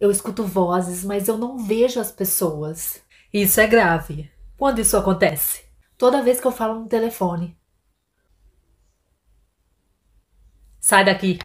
Eu escuto vozes, mas eu não vejo as pessoas. Isso é grave. Quando isso acontece? Toda vez que eu falo no telefone. Sai daqui.